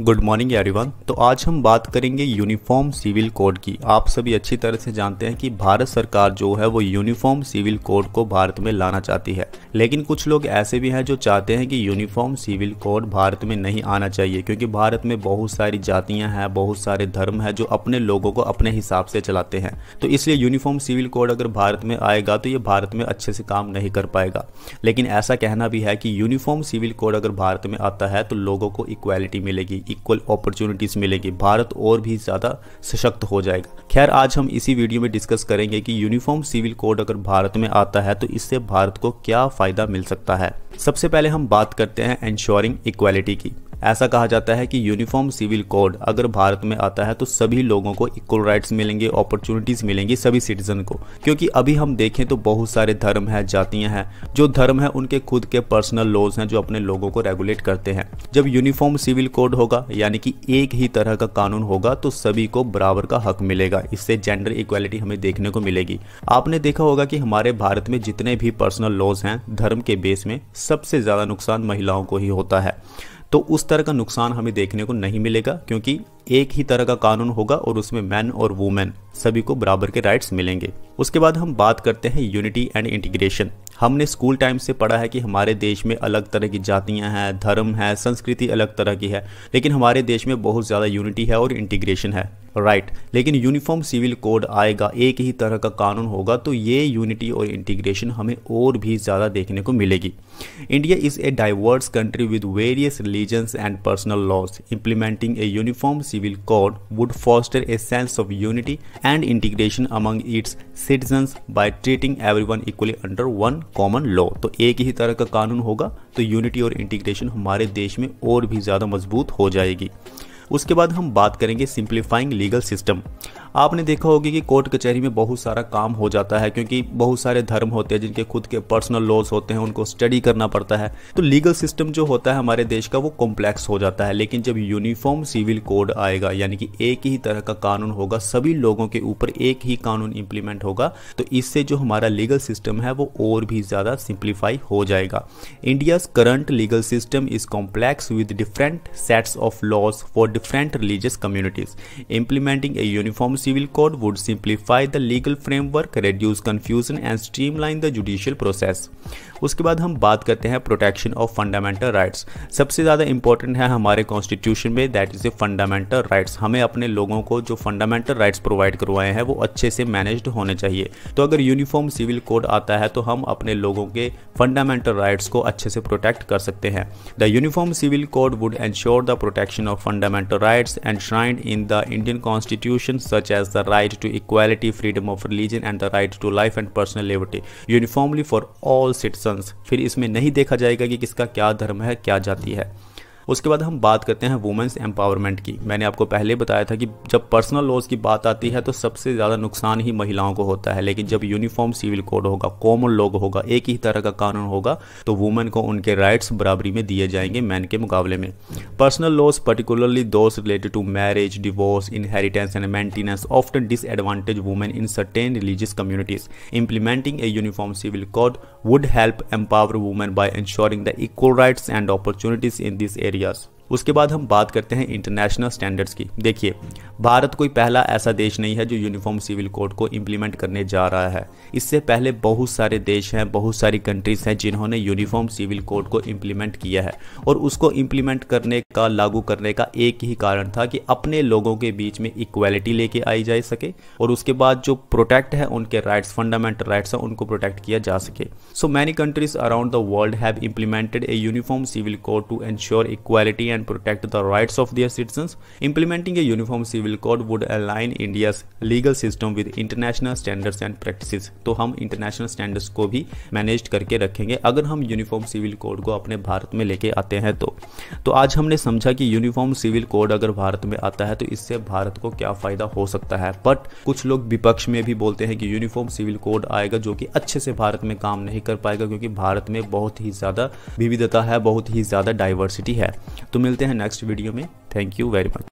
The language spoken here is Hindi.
गुड मॉर्निंग एवरीवन तो आज हम बात करेंगे यूनिफॉर्म सिविल कोड की आप सभी अच्छी तरह से जानते हैं कि भारत सरकार जो है वो यूनिफॉर्म सिविल कोड को भारत में लाना चाहती है लेकिन कुछ लोग ऐसे भी हैं जो चाहते हैं कि यूनिफॉर्म सिविल कोड भारत में नहीं आना चाहिए क्योंकि भारत में बहुत सारी जातियाँ हैं बहुत सारे धर्म हैं जो अपने लोगों को अपने हिसाब से चलाते हैं तो इसलिए यूनिफॉर्म सिविल कोड अगर भारत में आएगा तो ये भारत में अच्छे से काम नहीं कर पाएगा लेकिन ऐसा कहना भी है कि यूनिफॉर्म सिविल कोड अगर भारत में आता है तो लोगों को इक्वालिटी मिलेगी इक्वल अपॉर्चुनिटीज़ मिलेगी भारत और भी ज़्यादा सशक्त हो जाएगा खैर आज हम इसी वीडियो में डिस्कस करेंगे कि यूनिफॉर्म सिविल कोड अगर भारत में आता है तो इससे भारत को क्या फ़ायदा मिल सकता है सबसे पहले हम बात करते हैं इंश्योरिंग इक्वालिटी की ऐसा कहा जाता है कि यूनिफॉर्म सिविल कोड अगर भारत में आता है तो सभी लोगों को इक्वल राइट्स मिलेंगे अपॉर्चुनिटीज मिलेंगी सभी सिटीजन को क्योंकि अभी हम देखें तो बहुत सारे धर्म है जातियां हैं जो धर्म है उनके खुद के पर्सनल लॉज हैं जो अपने लोगों को रेगुलेट करते हैं जब यूनिफॉर्म सिविल कोड होगा यानी कि एक ही तरह का कानून होगा तो सभी को बराबर का हक मिलेगा इससे जेंडर इक्वालिटी हमें देखने को मिलेगी आपने देखा होगा कि हमारे भारत में जितने भी पर्सनल लॉज हैं धर्म के बेस में सबसे ज़्यादा नुकसान महिलाओं को ही होता है तो उस तरह का नुकसान हमें देखने को नहीं मिलेगा क्योंकि एक ही तरह का कानून होगा और उसमें मैन और वुमेन सभी को बराबर के राइट्स मिलेंगे उसके बाद हम बात करते हैं यूनिटी एंड इंटीग्रेशन हमने स्कूल टाइम से पढ़ा है कि हमारे देश में अलग तरह की जातियाँ हैं धर्म है संस्कृति अलग तरह की है लेकिन हमारे देश में बहुत ज़्यादा यूनिटी है और इंटीग्रेशन है राइट right. लेकिन यूनिफॉर्म सिविल कोड आएगा एक ही तरह का कानून होगा तो ये यूनिटी और इंटीग्रेशन हमें और भी ज़्यादा देखने को मिलेगी India is a diverse country with various religions and personal laws implementing a uniform civil code would foster a sense of unity and integration its its citizens treating everyone equally under one common law तो एक ही तरह का कानून होगा तो यूनिटी और इंटीग्रेशन हमारे देश में और भी ज़्यादा मजबूत हो जाएगी उसके बाद हम बात करेंगे सिंप्लीफाइंग लीगल सिस्टम आपने देखा होगा कि कोर्ट कचहरी में बहुत सारा काम हो जाता है क्योंकि बहुत सारे धर्म होते हैं जिनके खुद के पर्सनल लॉज होते हैं उनको स्टडी करना पड़ता है तो लीगल सिस्टम जो होता है हमारे देश का वो कॉम्प्लेक्स हो जाता है लेकिन जब यूनिफॉर्म सिविल कोड आएगा यानी कि एक ही तरह का कानून होगा सभी लोगों के ऊपर एक ही कानून इम्प्लीमेंट होगा तो इससे जो हमारा लीगल सिस्टम है वो और भी ज़्यादा सिंप्लीफाई हो जाएगा India's current legal system is complex with different sets of laws for different religious communities. Implementing a uniform civil code would simplify the legal framework, reduce confusion and streamline the judicial process. उसके बाद हम बात करते हैं प्रोटेक्शन ऑफ फंडामेंटल राइट्स सबसे ज़्यादा इंपॉर्टेंट है हमारे कॉन्स्टिट्यूशन में that is a fundamental rights हमें अपने लोगों को जो फंडामेंटल राइट्स प्रोवाइड करवाए हैं वो अच्छे से मैनेज्ड होने चाहिए तो अगर यूनिफॉर्म सिविल कोड आता है तो हम अपने लोगों के फंडामेंटल राइट्स को अच्छे से प्रोटेक्ट कर सकते हैं the uniform civil code would ensure the protection of fundamental charter rights enshrined in the Indian Constitution, such as the right to equality, freedom of religion, and the right to life and personal liberty, uniformly for all citizens. फिर इसमें नहीं देखा जाएगा कि किसका क्या धर्म है क्या जाति है उसके बाद हम बात करते हैं वुमेंस एम्पावरमेंट की मैंने आपको पहले बताया था कि जब पर्सनल लॉज की बात आती है तो सबसे ज़्यादा नुकसान ही महिलाओं को होता है लेकिन जब यूनिफॉर्म सिविल कोड होगा कॉमन लोग होगा एक ही तरह का कानून होगा तो वुमेन को उनके राइट्स बराबरी में दिए जाएंगे मैन के मुकाबले में personal laws particularly those related to marriage divorce inheritance and maintenance often disadvantage women in certain religious communities implementing a uniform civil code would help empower women by ensuring the equal rights and opportunities in these areas. उसके बाद हम बात करते हैं इंटरनेशनल स्टैंडर्ड्स की देखिए भारत कोई पहला ऐसा देश नहीं है जो यूनिफॉर्म सिविल कोड को इम्प्लीमेंट करने जा रहा है इससे पहले बहुत सारे देश हैं बहुत सारी कंट्रीज़ हैं जिन्होंने यूनिफॉर्म सिविल कोड को इम्प्लीमेंट किया है और उसको इम्प्लीमेंट करने का लागू करने का एक ही कारण था कि अपने लोगों के बीच में इक्वालिटी लेके आई जा सके और उसके बाद जो प्रोटेक्ट है उनके राइट्स फंडामेंटल राइट्स हैं उनको प्रोटेक्ट किया जा सके so many countries around the world have implemented a uniform civil code to ensure equality and and protect the rights of their citizens. Implementing a uniform civil code would align India's legal system with international standards and practices. तो हम इंटरनेशनल स्टैंडर्ड्स को भी मैनेज करके रखेंगे अगर हम यूनिफॉर्म सिविल कोड को अपने भारत में लेके आते हैं तो तो आज हमने समझा कि यूनिफॉर्म सिविल कोड अगर भारत में आता है तो इससे भारत को क्या फ़ायदा हो सकता है बट कुछ लोग विपक्ष में भी बोलते हैं कि यूनिफॉर्म सिविल कोड आएगा जो कि अच्छे से भारत में काम नहीं कर पाएगा क्योंकि भारत में बहुत ही ज़्यादा विविधता है बहुत ही ज़्यादा डाइवर्सिटी है तो मिल मिलते हैं नेक्स्ट वीडियो में थैंक यू वेरी मच